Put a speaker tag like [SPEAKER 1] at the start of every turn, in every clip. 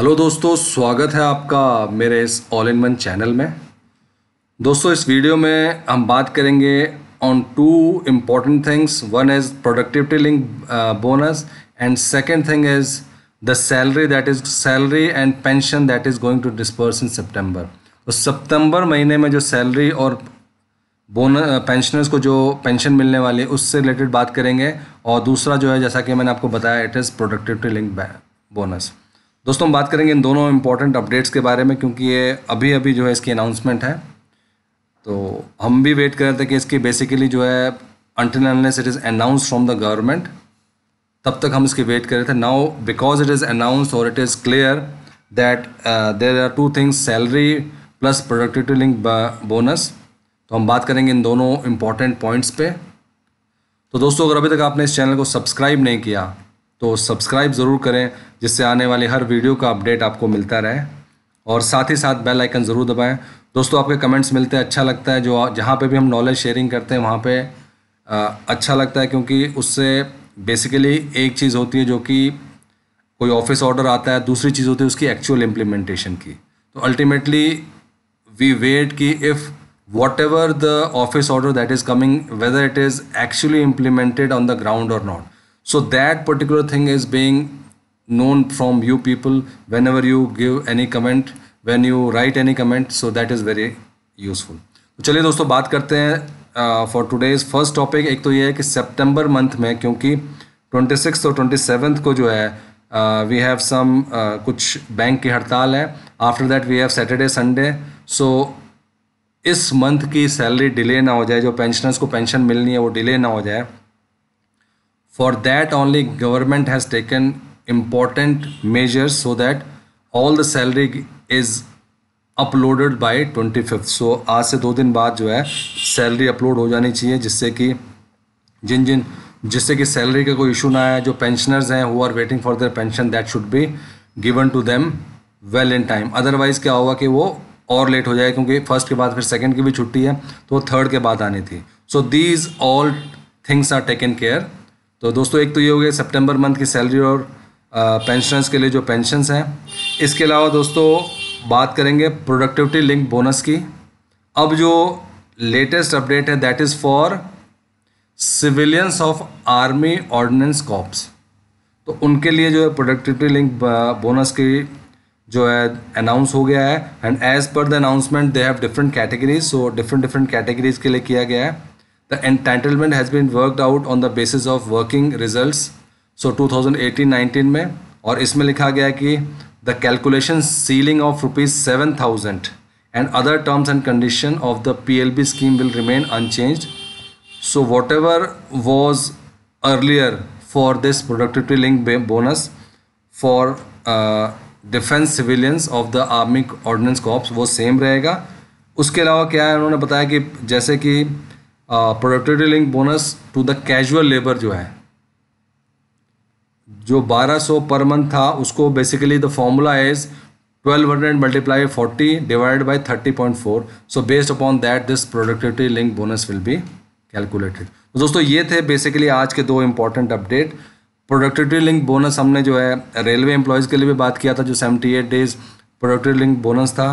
[SPEAKER 1] Hello दोस्तों स्वागत है आपका मेरे इस ऑल इन वन चैनल में दोस्तों इस वीडियो में हम बात करेंगे on two important things one is productivity link bonus and second thing is the salary that is salary and pension that is going to disperse in September तो सितंबर महीने में जो सैलरी और बोनस पेंशनर्स uh, को जो pension मिलने वाली है उससे रिलेटेड बात करेंगे और दूसरा जो है जैसा कि मैंने आपको बताया it is productivity link bonus दोस्तों हम बात करेंगे इन दोनों इम्पोर्टेंट अपडेट्स के बारे में क्योंकि ये अभी अभी जो है इसकी अनाउंसमेंट है तो हम भी वेट कर रहे थे कि इसकी बेसिकली जो है until unless it is announce from the government तब तक हम इसकी वेट कर रहे थे now because it is announce और it is clear that there are two things salary plus productivity link bonus तो हम बात करेंगे इन दोनों इम्पॉर्टेंट पॉइंट्स पे तो दोस्तों अगर अभी तक आपने इस चैनल को सब्सक्राइब नहीं किया तो सब्सक्राइब ज़रूर करें जिससे आने वाले हर वीडियो का अपडेट आपको मिलता रहे और साथ ही साथ बेल आइकन ज़रूर दबाएं दोस्तों आपके कमेंट्स मिलते हैं अच्छा लगता है जो जहाँ पे भी हम नॉलेज शेयरिंग करते हैं वहाँ पे आ, अच्छा लगता है क्योंकि उससे बेसिकली एक चीज़ होती है जो कि कोई ऑफिस ऑर्डर आता है दूसरी चीज़ होती है उसकी एक्चुअल इम्प्लीमेंटेशन की तो अल्टीमेटली वी वेट कि if ever the office order that is coming whether it is actually implemented on the ground और not so that particular thing is being known from you people whenever you give any comment when you write any comment so that is very useful तो चलिए दोस्तों बात करते हैं for today's first topic एक तो ये है कि सितंबर मंथ में क्योंकि ट्वेंटी सिक्स और ट्वेंटी सेवन्थ को जो है वी हैव सम कुछ बैंक की हड़ताल है after that we have Saturday Sunday so इस मंथ की सैलरी डिले ना हो जाए जो पेंशनर्स को पेंशन मिलनी है वो डिले ना हो जाए For that only government has taken important measures so that all the salary is uploaded by twenty fifth so आज से दो दिन बाद जो है सैलरी अपलोड हो जानी चाहिए जिससे कि जिन जिन जिससे कि सैलरी का कोई इशू ना आए जो पेंशनर्स हैं who are waiting for their pension that should be given to them well in time otherwise क्या होगा कि वो और लेट हो जाए क्योंकि फर्स्ट के बाद फिर सेकेंड की भी छुट्टी है तो वो थर्ड के बाद आनी थी so these all things are taken care तो दोस्तों एक तो ये हो गया सितंबर मंथ की सैलरी और पेंशनर्स के लिए जो पेंशनस हैं इसके अलावा दोस्तों बात करेंगे प्रोडक्टिविटी लिंक बोनस की अब जो लेटेस्ट अपडेट है that is for civilians of Army Ordnance Corps तो उनके लिए जो है प्रोडक्टिविटी लिंक बोनस की जो है अनाउंस हो गया है and as per the announcement they have different categories so different different categories के लिए किया गया है The entitlement has been worked out on the basis of working results. So 2018-19 में और इसमें लिखा गया कि the calculation ceiling of rupees seven thousand and other terms and condition of the P L B scheme will remain unchanged so whatever was earlier for this productivity link bonus for defence civilians of the Army Ordnance Corps वो same रहेगा उसके अलावा क्या है उन्होंने बताया कि जैसे कि productivity link bonus to the casual labour जो है जो 1200 पर मंथ था उसको basically the formula is 1200 multiply forty divide point four so based upon that this productivity link bonus will be calculated तो दोस्तों ये थे बेसिकली आज के दो important update productivity link bonus हमने जो है रेलवे एम्प्लॉयज़ के लिए भी बात किया था जो seventy eight days productivity link bonus था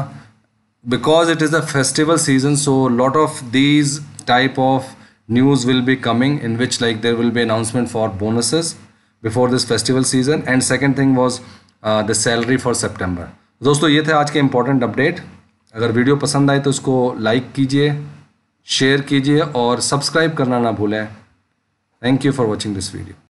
[SPEAKER 1] because it is the festival season so lot of these type of news will be coming in which like there will be announcement for bonuses before this festival season and second thing was uh, the salary for September दोस्तों ये थे आज के important update अगर video पसंद आए तो इसको लाइक कीजिए शेयर कीजिए और सब्सक्राइब करना ना भूलें thank you for watching this video